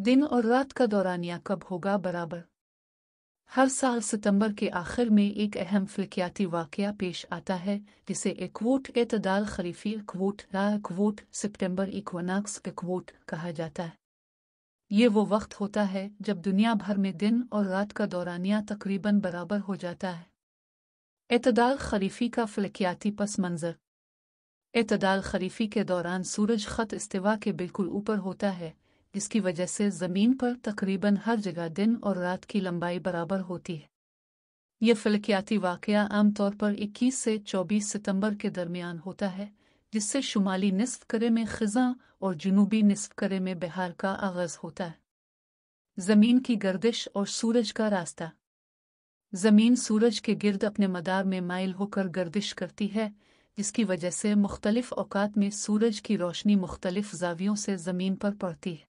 दिन और रात का दौरानिया कब होगा बराबर हर साल सितंबर के आखिर में एक अहम फलकियाती वाक़ पेश आता है जिसे एकवोट एतदाल खरीफी एकवोट रा एकवोट सितंबर इक्वनाक्स एकवोट कहा जाता है ये वो वक्त होता है जब दुनिया भर में दिन और रात का दौरानिया तकरीबन बराबर हो जाता है एतदाल खरीफी का फलकियाती पस मंज़र एतदाल खरीफी के दौरान सूरज ख़त इस्तवा के बिल्कुल ऊपर होता है जिसकी वजह से ज़मीन पर तकरीबन हर जगह दिन और रात की लंबाई बराबर होती है ये फलकियाती वाक़ आमतौर पर 21 से 24 सितंबर के दरमियान होता है जिससे शुमाली नस्फ़ करे में ख़ज़ा और जनूबी नस्फ करे में बिहार का आगाज़ होता है ज़मीन की गर्दिश और सूरज का रास्ता ज़मीन सूरज के गिरद अपने मदार में माइल होकर गर्दिश करती है जिसकी वजह से मुख्तलिफ अवकात में सूरज की रोशनी मुख्तलिफ जावियों से ज़मीन पर पड़ती है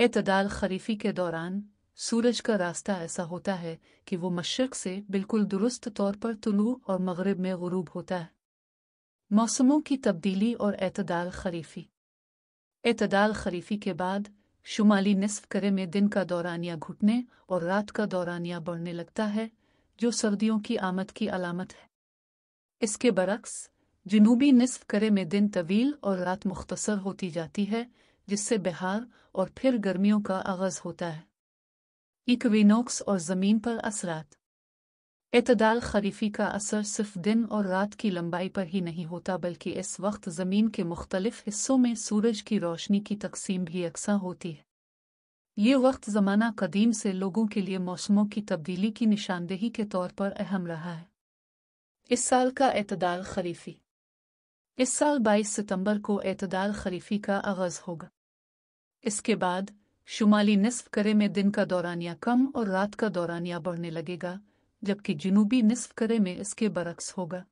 एतदाल खरीफी के दौरान सूरज का रास्ता ऐसा होता है कि वो मशरक़ से बिल्कुल दुरुस्त तौर पर तुलू और मगरब में गरूब होता है मौसमों की तब्दीली और एतदाल खरीफी एतदाल खरीफी के बाद शुमाली नसफ करे में दिन का दौरानिया घुटने और रात का दौरानिया बढ़ने लगता है जो सर्दियों की आमद की अलामत है इसके बरक्स जनूबी नसफ करे में दिन तवील और रात मुख्तसर होती जाती है जिससे बिहार और फिर गर्मियों का आगाज होता है इक्विनोक्स और ज़मीन पर असरात एतदाल खरीफी का असर सिर्फ दिन और रात की लंबाई पर ही नहीं होता बल्कि इस वक्त ज़मीन के मुख्तलिफ हिस्सों में सूरज की रोशनी की तकसीम भी अक्सा होती है ये वक्त ज़माना कदीम से लोगों के लिए मौसमों की तब्दीली की निशानदेही के तौर पर अहम रहा है इस साल का एतदाल खरीफी इस साल 22 सितंबर को एतदाल खरीफी का आगाज़ होगा इसके बाद शुमाली निसफ करे में दिन का दौरानिया कम और रात का दौरानिया बढ़ने लगेगा जबकि जनूबी निसफ करे में इसके बरक्स होगा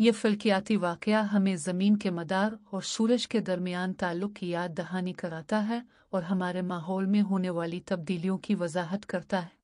ये फल्कियाती वाक़ हमें ज़मीन के मदार और सूरज के दरमियान ताल्लुक़ की याद दहानी कराता है और हमारे माहौल में होने वाली तब्दीलियों की वजाहत करता है